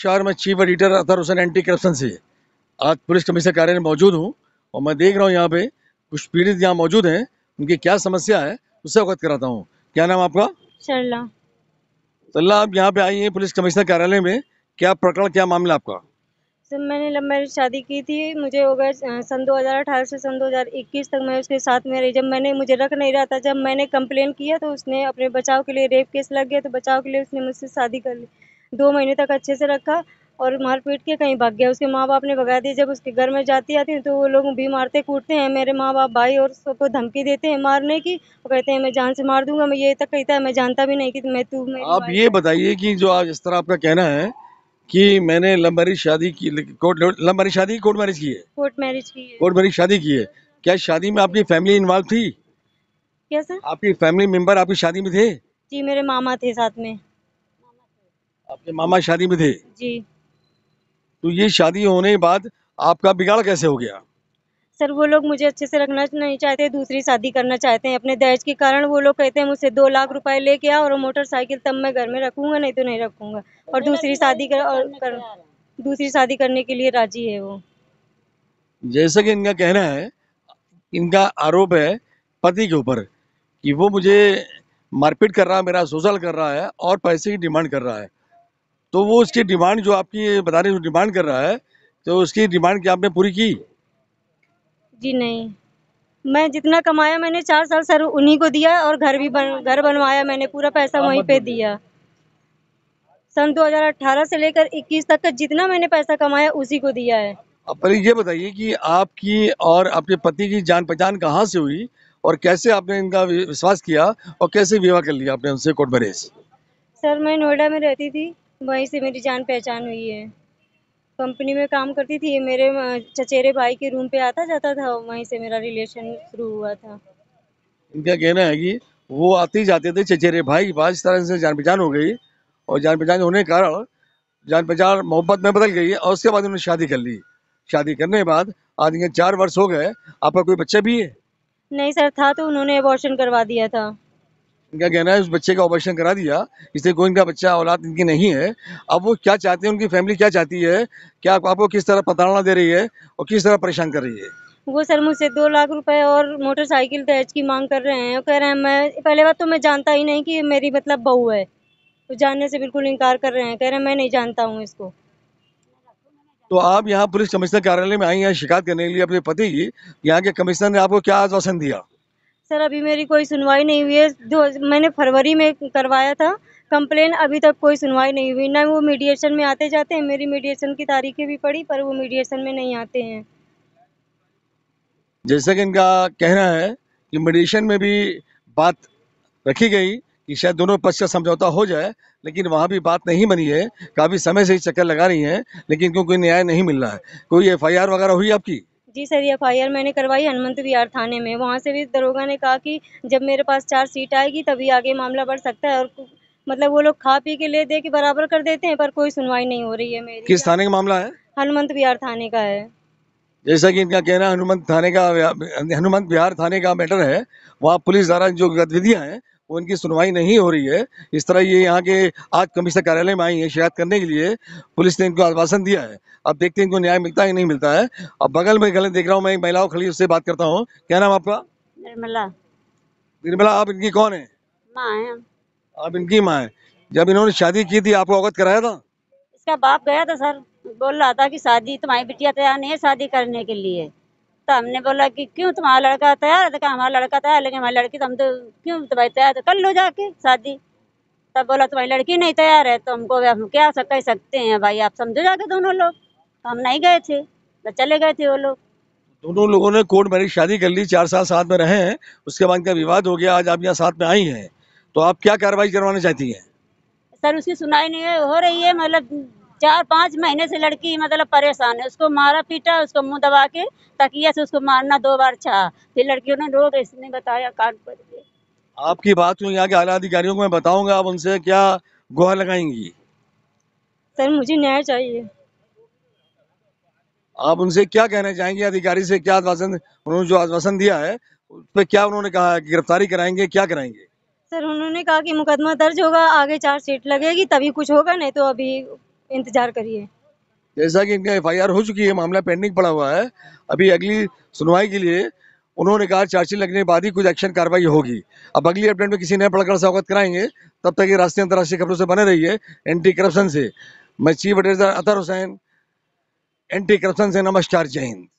शहर में chief editor Atar Hussain anti corruption से आज पुलिस कमिश्नर कार्यालय में मौजूद हूँ और मैं देख रहा हूँ यहाँ पे कुछ पीड़ित यहाँ मौजूद हैं उनकी क्या समस्या है उससे अवगत कराता हूँ क्या नाम आपका सरला सरला आप यहाँ पे आई हैं पुलिस कमिश्नर कार्यालय में क्या प्रकरण क्या मामला आपका सर मैंने लव मैरिज शादी की थी मुझे हो गया सन 2018 से सन 2021 तक मैं उसके साथ में रही जब मैंने मुझे रख नहीं रहा था जब मैंने कंप्लेन किया तो उसने अपने बचाव के लिए रेप केस लग गया तो बचाव के लिए उसने मुझसे शादी कर ली दो महीने तक अच्छे से रखा और मार पीट के कहीं भाग गया उसके माँ बाप ने भगा दिया जब उसके घर में जाती आती तो वो लोग भी मारते कूटते हैं मेरे माँ बाप भाई और सबको धमकी देते हैं मारने की वो कहते हैं मैं जान से मार दूंगा मैं ये तक कहता है मैं जानता भी नहीं कि मैं तू आप ये बताइए कि जो आज इस तरह आपका कहना है कि मैंने लव शादी की कोर्ट लव शादी कोर्ट मैरिज की है कोर्ट मैरिज की कोर्ट मैरिज शादी की है क्या शादी में आपकी फैमिली इन्वॉल्व थी क्या सर आपकी फैमिली मेंबर आपकी शादी में थे जी मेरे मामा थे साथ में आपके मामा शादी में थे जी तो ये शादी होने के बाद आपका बिगाड़ कैसे हो गया सर वो लोग मुझे अच्छे से रखना नहीं चाहते दूसरी शादी करना चाहते हैं अपने दहेज के कारण वो लोग कहते हैं मुझसे दो लाख रुपए लेके आ और मोटरसाइकिल तब मैं घर में रखूंगा नहीं तो नहीं रखूंगा और दूसरी शादी कर और कर, दूसरी शादी करने के लिए राजी है वो जैसा कि इनका कहना है इनका आरोप है पति के ऊपर कि वो मुझे मारपीट कर रहा है मेरा सोशल कर रहा है और पैसे की डिमांड कर रहा है तो वो उसकी डिमांड जो आपकी बता रहे जो डिमांड कर रहा है तो उसकी डिमांड क्या आपने पूरी की जी नहीं मैं जितना कमाया मैंने चार साल सर उन्हीं को दिया और घर भी बन घर बनवाया मैंने पूरा पैसा वहीं पे दिया सन 2018 से लेकर 21 तक का जितना मैंने पैसा कमाया उसी को दिया है अब ये बताइए कि आपकी और आपके पति की जान पहचान कहाँ से हुई और कैसे आपने इनका विश्वास किया और कैसे विवाह कर लिया आपने उनसे कोट बरेज सर मैं नोएडा में रहती थी वहीं से मेरी जान पहचान हुई है कंपनी में काम करती थी मेरे चचेरे भाई के रूम पे आता जाता था वहीं से मेरा रिलेशन शुरू हुआ था इनका कहना है कि वो आते ही जाते थे चचेरे भाई के पास इस तरह से जान पहचान हो गई और जान पहचान होने के कारण जान पहचान मोहब्बत में बदल गई और उसके बाद उन्होंने शादी कर ली शादी करने के बाद आज चार वर्ष हो गए आपका कोई बच्चा भी है नहीं सर था तो उन्होंने अबॉर्शन करवा दिया था इनका कहना है उस बच्चे का ऑपरेशन करा दिया इसलिए कोई इनका बच्चा औलाद इनकी नहीं है अब वो क्या चाहते हैं उनकी फैमिली क्या चाहती है क्या आपको किस तरह प्रताड़ना दे रही है और किस तरह परेशान कर रही है वो सर मुझसे दो लाख रुपए और मोटरसाइकिल दहेज की मांग कर रहे हैं कह रहे हैं मैं पहले बात तो मैं जानता ही नहीं कि मेरी मतलब बहू है तो जानने से बिल्कुल इनकार कर रहे हैं कह रहे हैं मैं नहीं जानता हूँ इसको तो आप यहाँ पुलिस कमिश्नर कार्यालय में आई हैं शिकायत करने के लिए अपने पति की यहाँ के कमिश्नर ने आपको क्या आश्वासन दिया सर अभी मेरी कोई सुनवाई नहीं हुई है दो मैंने फरवरी में करवाया था कंप्लेन अभी तक कोई सुनवाई नहीं हुई ना वो मीडिएशन में आते जाते हैं मेरी मीडिएशन की तारीखें भी पड़ी पर वो मीडिएशन में नहीं आते हैं जैसा कि इनका कहना है कि मीडिएशन में भी बात रखी गई कि शायद दोनों पक्ष का समझौता हो जाए लेकिन वहाँ भी बात नहीं बनी है काफ़ी समय से ही चक्कर लगा रही हैं लेकिन क्योंकि न्याय नहीं मिल रहा है कोई एफ वगैरह हुई आपकी जी सर एफ आई आर मैंने करवाई हनुमंत विहार थाने में वहाँ से भी दरोगा ने कहा कि जब मेरे पास चार सीट आएगी तभी आगे मामला बढ़ सकता है और मतलब वो लोग खा पी के ले दे के बराबर कर देते हैं पर कोई सुनवाई नहीं हो रही है मेरी किस थाने का मामला है हनुमंत विहार थाने का है जैसा कि इनका कहना हनुमंत थाने का हनुमंत विहार थाने का मैटर है वहाँ पुलिस द्वारा जो गतिविधियाँ हैं उनकी सुनवाई नहीं हो रही है इस तरह ये यहाँ के आज कमिश्नर कार्यालय में आई है शिकायत करने के लिए पुलिस ने इनको आश्वासन दिया है अब देखते हैं इनको न्याय मिलता है नहीं मिलता है अब बगल में गलत देख रहा हूँ मैं महिलाओं खड़ी उससे बात करता हूँ क्या नाम आपका निर्मला निर्मला आप इनकी कौन है है आप इनकी माँ है जब इन्होंने शादी की थी आपको अवगत कराया था इसका बाप गया था सर बोल रहा था कि शादी तुम्हारी बिटिया तैयार नहीं है शादी करने के लिए तो हमने बोला कि क्यों तुम्हारा लड़का तैयार है तो कहा हमारा लड़का तैयार लेकिन हमारी लड़की तो हम तो क्यों तुम्हारी तैयार तो कर लो जाके शादी तब बोला तुम्हारी लड़की नहीं तैयार है तो हमको हम क्या सक, कह सकते हैं भाई आप समझो जाके दोनों लोग तो हम नहीं गए थे तो चले गए थे वो लोग दोनों लोगों ने कोर्ट मैरिज शादी कर ली चार साल साथ में रहे हैं उसके बाद का विवाद हो गया आज आप यहाँ साथ में आई हैं तो आप क्या कार्रवाई करवाना चाहती हैं सर उसकी सुनाई नहीं है हो रही है मतलब चार पाँच महीने से लड़की मतलब परेशान है उसको मारा पीटा उसको मुंह दबा के तकिया से उसको मारना दो बार चाह फिर लड़कियों ने रोक इसने बताया कार्ड पर आपकी बात सुन यहाँ के आला अधिकारियों को मैं बताऊंगा आप उनसे क्या गुहार लगाएंगी सर मुझे न्याय चाहिए आप उनसे क्या कहना चाहेंगे अधिकारी से क्या आश्वासन उन्होंने जो आश्वासन दिया है उस पर क्या उन्होंने कहा कि गिरफ्तारी कराएंगे क्या कराएंगे सर उन्होंने कहा कि मुकदमा दर्ज होगा आगे चार्ज लगेगी तभी कुछ होगा नहीं तो अभी इंतजार करिए जैसा कि इनका एफआईआर हो चुकी है मामला पेंडिंग पड़ा हुआ है अभी अगली सुनवाई के लिए उन्होंने कहा चार्जशीट लगने के बाद ही कुछ एक्शन कार्रवाई होगी अब अगली अपडेट में किसी नए पड़कर से अवगत कराएंगे तब तक ये राष्ट्रीय अंतर्राष्ट्रीय खबरों से बने रहिए एंटी करप्शन से मैं chief adviser Atar Hussain anti corruption से नमस्कार जय हिंद